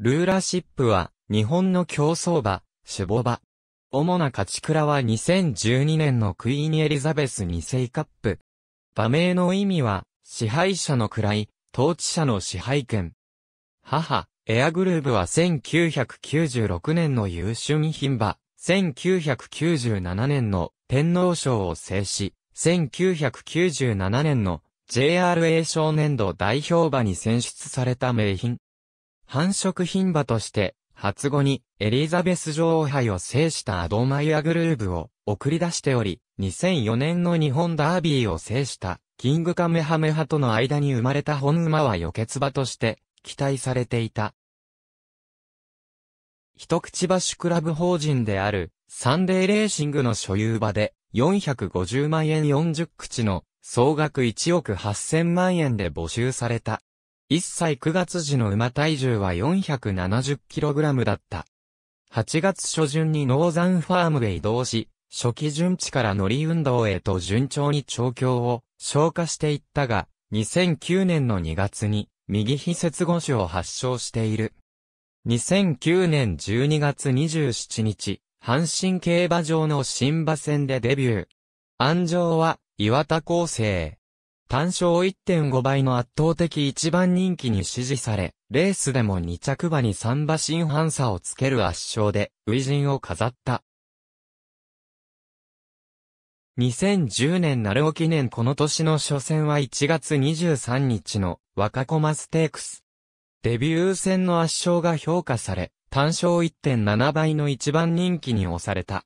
ルーラシップは、日本の競争馬、守護馬。主な勝ち倉は2012年のクイーンエリザベス2世カップ。馬名の意味は、支配者の位、統治者の支配権。母、エアグルーブは1996年の優秀品馬、1997年の天皇賞を制し、1997年の JRA 少年度代表馬に選出された名品。繁殖品馬として、初後にエリザベス女王杯を制したアドマイアグルーブを送り出しており、2004年の日本ダービーを制したキングカメハメハとの間に生まれた本馬は予決馬として期待されていた。一口馬クラブ法人であるサンデーレーシングの所有馬で450万円40口の総額1億8000万円で募集された。1歳9月時の馬体重は 470kg だった。8月初旬にノーザンファームへ移動し、初期順地から乗り運動へと順調に調教を消化していったが、2009年の2月に右非接合種を発症している。2009年12月27日、阪神競馬場の新馬戦でデビュー。安城は岩田厚生。単勝1.5倍の圧倒的一番人気に支持され、レースでも2着馬に3馬身半差をつける圧勝で、初陣を飾った。2010年なるお記念この年の初戦は1月23日の若駒ステークス。デビュー戦の圧勝が評価され、単勝1.7倍の一番人気に押された。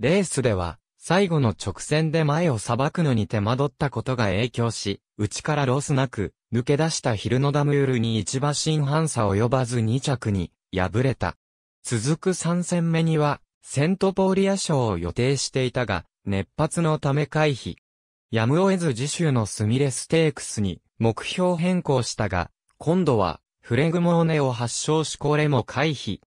レースでは、最後の直線で前を裁くのに手間取ったことが影響し、内からロスなく、抜け出したヒルノダムールに一馬身反差及ばず2着に、敗れた。続く3戦目には、セントポーリア賞を予定していたが、熱発のため回避。やむを得ず次週のスミレステークスに目標変更したが、今度はフレグモーネを発症しこれも回避。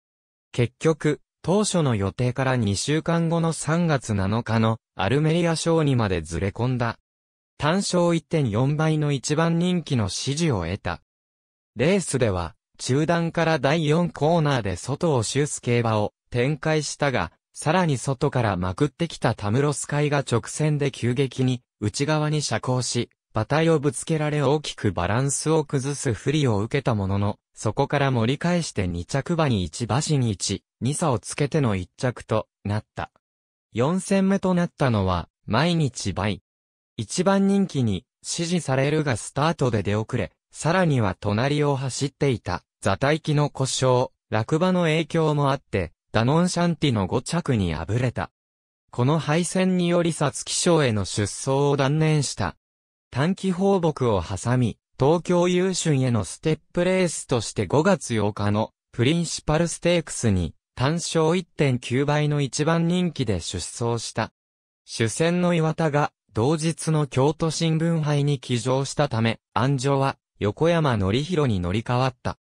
結局、当初の予定から2週間後の3月7日のアルメリア賞にまでずれ込んだ。単勝1.4倍の一番人気の支持を得た。レースでは、中段から第4コーナーで外をシュース競馬を展開したが、さらに外からまくってきたタムロスイが直線で急激に内側に遮光し、馬体をぶつけられ大きくバランスを崩す不利を受けたものの、そこから盛り返して2着馬に1馬身1、2差をつけての1着となった。4戦目となったのは、毎日倍。一番人気に、支持されるがスタートで出遅れ、さらには隣を走っていた、座体機の故障、落馬の影響もあって、ダノンシャンティの5着に敗れた。この敗戦により皐月賞への出走を断念した、短期放牧を挟み、東京優春へのステップレースとして5月8日のプリンシパルステークスに単勝1.9倍の一番人気で出走した。主戦の岩田が同日の京都新聞杯に騎乗したため、安城は横山則弘に乗り換わった。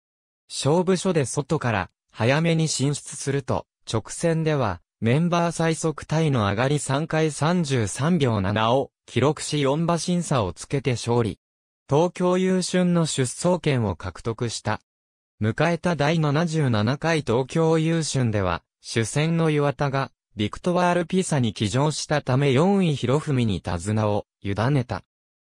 勝負所で外から早めに進出すると、直線ではメンバー最速タイの上がり3回33秒7を記録し4馬審査をつけて勝利。東京優春の出走権を獲得した。迎えた第77回東京優春では、主戦の岩田が、ビクトワール・ピサに騎乗したため4位博文に手綱を、委ねた。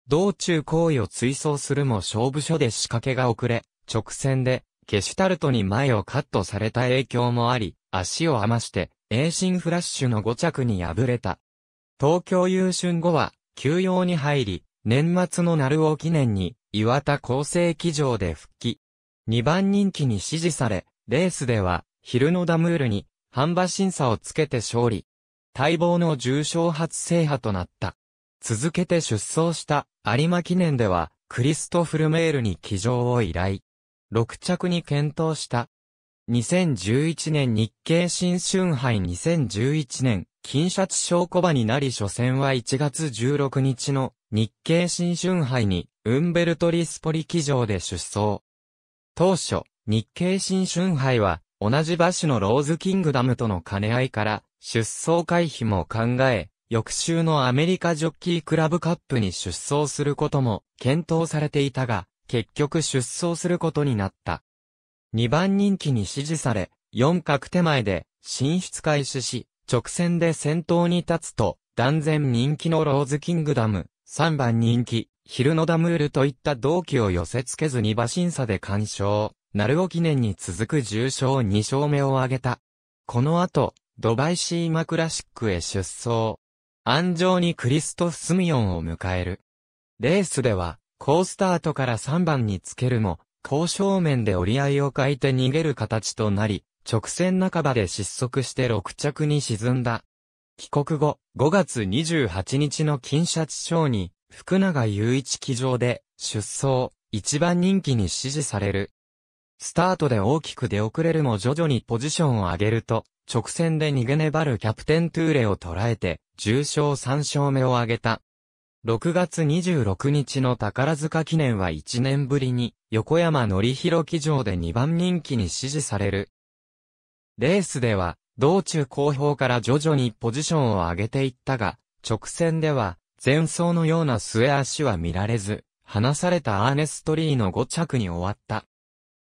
道中行為を追走するも勝負所で仕掛けが遅れ、直線で、ケシュタルトに前をカットされた影響もあり、足を余して、エーシンフラッシュの5着に敗れた。東京優春後は、休養に入り、年末の鳴尾記念に、岩田厚生記場で復帰。2番人気に支持され、レースでは、昼のダムールに、半馬審査をつけて勝利。待望の重賞初制覇となった。続けて出走した有馬記念では、クリストフルメールに騎乗を依頼。6着に検討した。2011年日経新春杯2011年金シャツ証拠場になり初戦は1月16日の日経新春杯にウンベルト・リスポリ騎乗で出走。当初、日経新春杯は同じ馬種のローズキングダムとの兼ね合いから出走回避も考え、翌週のアメリカジョッキークラブカップに出走することも検討されていたが、結局出走することになった。2番人気に支持され、4角手前で進出開始し、直線で先頭に立つと、断然人気のローズキングダム、3番人気、ヒルノダムールといった同期を寄せ付けずに馬審査で完勝、ナルオ記念に続く重賞2勝目を挙げた。この後、ドバイシーマクラシックへ出走。安城にクリストフ・スミヨンを迎える。レースでは、高スタートから3番につけるも、交渉面で折り合いを欠いて逃げる形となり、直線半ばで失速して6着に沈んだ。帰国後、5月28日の金シャチ賞に、福永雄一騎乗で、出走、一番人気に支持される。スタートで大きく出遅れるも徐々にポジションを上げると、直線で逃げ粘るキャプテントゥーレを捉えて、重賞3勝目を挙げた。6月26日の宝塚記念は1年ぶりに、横山則弘騎乗で2番人気に支持される。レースでは、道中後方から徐々にポジションを上げていったが、直線では、前走のような末足は見られず、離されたアーネストリーの5着に終わった。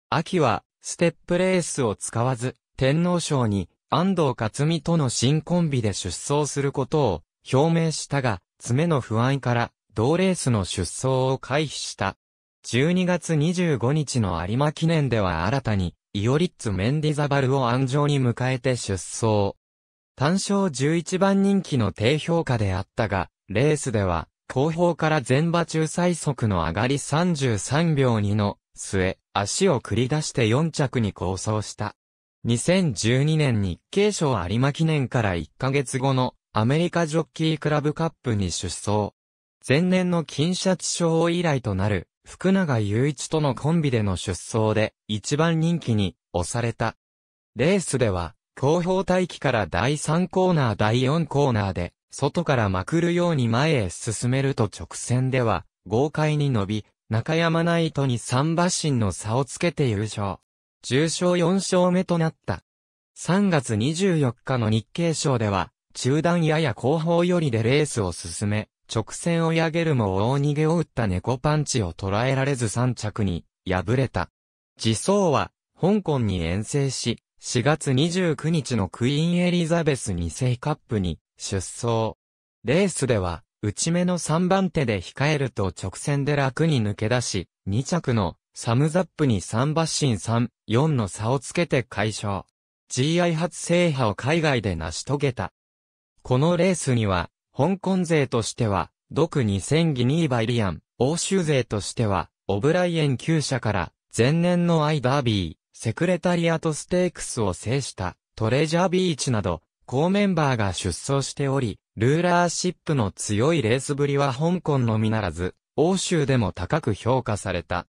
秋は、ステップレースを使わず、天皇賞に、安藤克美との新コンビで出走することを表明したが、爪の不安から、同レースの出走を回避した。12月25日の有馬記念では新たに、イオリッツ・メンディザバルを安城に迎えて出走。単勝11番人気の低評価であったが、レースでは、後方から前馬中最速の上がり33秒2の末、足を繰り出して4着に構想した。2012年日経賞有馬記念から1ヶ月後のアメリカジョッキークラブカップに出走。前年の金シャチ賞以来となる福永祐一とのコンビでの出走で一番人気に押された。レースでは、後方待機から第3コーナー第4コーナーで、外からまくるように前へ進めると直線では、豪快に伸び、中山ナイトに3馬身の差をつけて優勝。重賞4勝目となった。3月24日の日経賞では、中段やや後方よりでレースを進め、直線をやげるも大逃げを打った猫パンチを捉えられず3着に敗れた。自走は香港に遠征し、4月29日のクイーンエリザベス2世カップに出走。レースでは、内目の3番手で控えると直線で楽に抜け出し、2着のサムザップに3シン3、4の差をつけて解消。GI 初制覇を海外で成し遂げた。このレースには、香港勢としては、独2000ギニーバイリアン、欧州勢としては、オブライエン9社から、前年のアイダービー、セクレタリアとステークスを制したトレジャービーチなど、高メンバーが出走しており、ルーラーシップの強いレースぶりは香港のみならず、欧州でも高く評価された。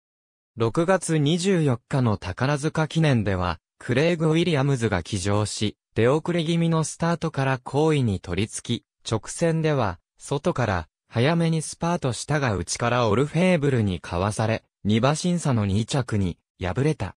6月24日の宝塚記念では、クレイグ・ウィリアムズが騎乗し、出遅れ気味のスタートから好位に取り付き、直線では、外から、早めにスパートしたが内からオルフェーブルにかわされ、2馬審査の2着に、敗れた。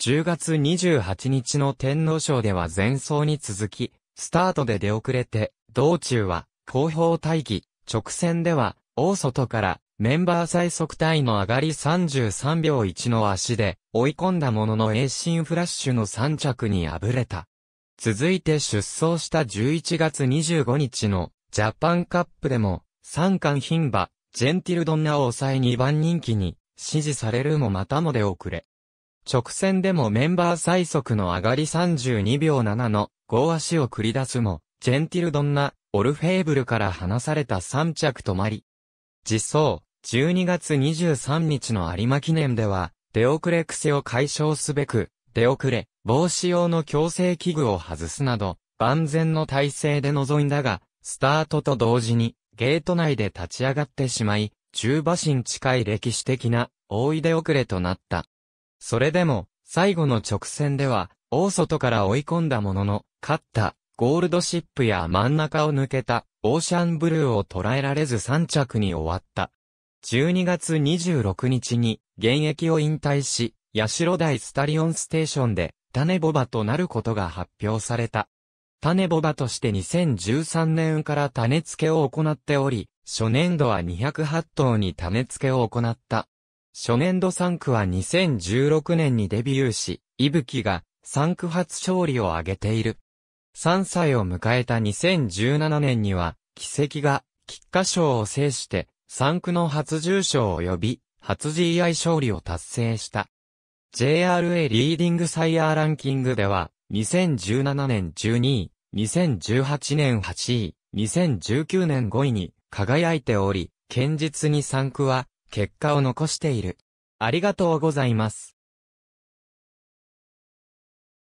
10月28日の天皇賞では前走に続き、スタートで出遅れて、道中は、後方待機、直線では、大外から、メンバー最速タイの上がり33秒1の足で、追い込んだものの栄進フラッシュの3着に敗れた。続いて出走した11月25日のジャパンカップでも、三冠牝馬、ジェンティルドンナを抑え2番人気に、支持されるもまたもで遅れ。直線でもメンバー最速の上がり32秒7の5足を繰り出すも、ジェンティルドンナ、オルフェーブルから離された3着止まり。実走、12月23日の有馬記念では、出遅れ癖を解消すべく、出遅れ、防止用の矯正器具を外すなど、万全の体制で臨んだが、スタートと同時に、ゲート内で立ち上がってしまい、中馬身近い歴史的な、大いで遅れとなった。それでも、最後の直線では、大外から追い込んだものの、勝った、ゴールドシップや真ん中を抜けた、オーシャンブルーを捉えられず3着に終わった。12月26日に、現役を引退し、シ代台スタリオンステーションで、種ボバとなることが発表された。種ボバとして2013年から種付けを行っており、初年度は208頭に種付けを行った。初年度3区は2016年にデビューし、いぶきが3区初勝利を挙げている。3歳を迎えた2017年には、奇跡が菊花賞を制して、3区の初重賞及び初 GI 勝利を達成した。JRA リーディングサイヤーランキングでは、2017年12位、2018年8位、2019年5位に輝いており、堅実に3区は結果を残している。ありがとうございます。